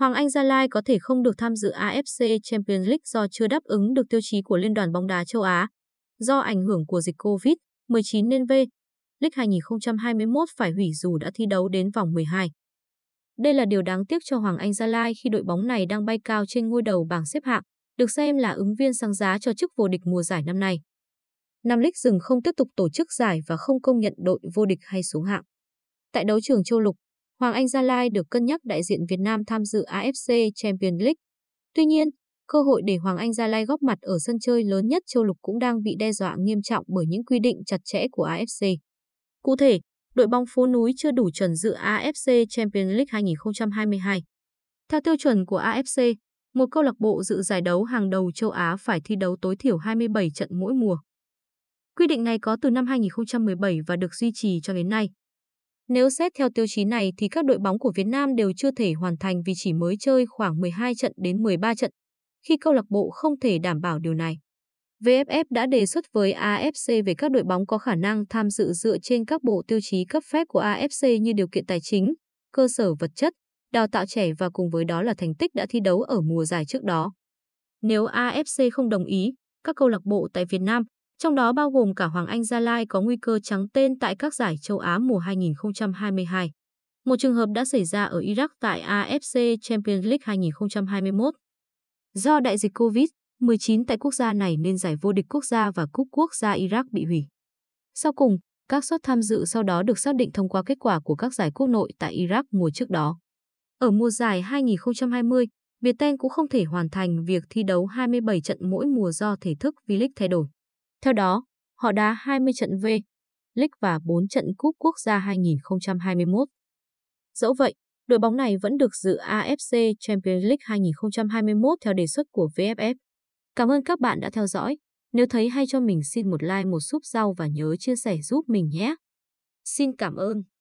Hoàng Anh Gia Lai có thể không được tham dự AFC Champions League do chưa đáp ứng được tiêu chí của Liên đoàn bóng đá châu Á. Do ảnh hưởng của dịch COVID-19 nên V League 2021 phải hủy dù đã thi đấu đến vòng 12. Đây là điều đáng tiếc cho Hoàng Anh Gia Lai khi đội bóng này đang bay cao trên ngôi đầu bảng xếp hạng, được xem là ứng viên sáng giá cho chức vô địch mùa giải năm nay. Nam League dừng không tiếp tục tổ chức giải và không công nhận đội vô địch hay xuống hạng. Tại đấu trường Châu Lục, Hoàng Anh Gia Lai được cân nhắc đại diện Việt Nam tham dự AFC Champions League. Tuy nhiên, cơ hội để Hoàng Anh Gia Lai góp mặt ở sân chơi lớn nhất châu lục cũng đang bị đe dọa nghiêm trọng bởi những quy định chặt chẽ của AFC. Cụ thể, đội bóng phố núi chưa đủ chuẩn dự AFC Champions League 2022. Theo tiêu chuẩn của AFC, một câu lạc bộ dự giải đấu hàng đầu châu Á phải thi đấu tối thiểu 27 trận mỗi mùa. Quy định này có từ năm 2017 và được duy trì cho đến nay. Nếu xét theo tiêu chí này thì các đội bóng của Việt Nam đều chưa thể hoàn thành vì chỉ mới chơi khoảng 12 trận đến 13 trận, khi câu lạc bộ không thể đảm bảo điều này. VFF đã đề xuất với AFC về các đội bóng có khả năng tham dự dựa trên các bộ tiêu chí cấp phép của AFC như điều kiện tài chính, cơ sở vật chất, đào tạo trẻ và cùng với đó là thành tích đã thi đấu ở mùa giải trước đó. Nếu AFC không đồng ý, các câu lạc bộ tại Việt Nam trong đó bao gồm cả Hoàng Anh Gia Lai có nguy cơ trắng tên tại các giải châu Á mùa 2022. Một trường hợp đã xảy ra ở Iraq tại AFC Champions League 2021. Do đại dịch COVID-19 tại quốc gia này nên giải vô địch quốc gia và cúp quốc gia Iraq bị hủy. Sau cùng, các suất tham dự sau đó được xác định thông qua kết quả của các giải quốc nội tại Iraq mùa trước đó. Ở mùa giải 2020, Việt Viettel cũng không thể hoàn thành việc thi đấu 27 trận mỗi mùa do thể thức V-League thay đổi. Theo đó, họ đá 20 trận V, League và 4 trận Cúp Quốc gia 2021. Dẫu vậy, đội bóng này vẫn được dự AFC Champions League 2021 theo đề xuất của VFF. Cảm ơn các bạn đã theo dõi. Nếu thấy hay cho mình xin một like, một súp rau và nhớ chia sẻ giúp mình nhé. Xin cảm ơn.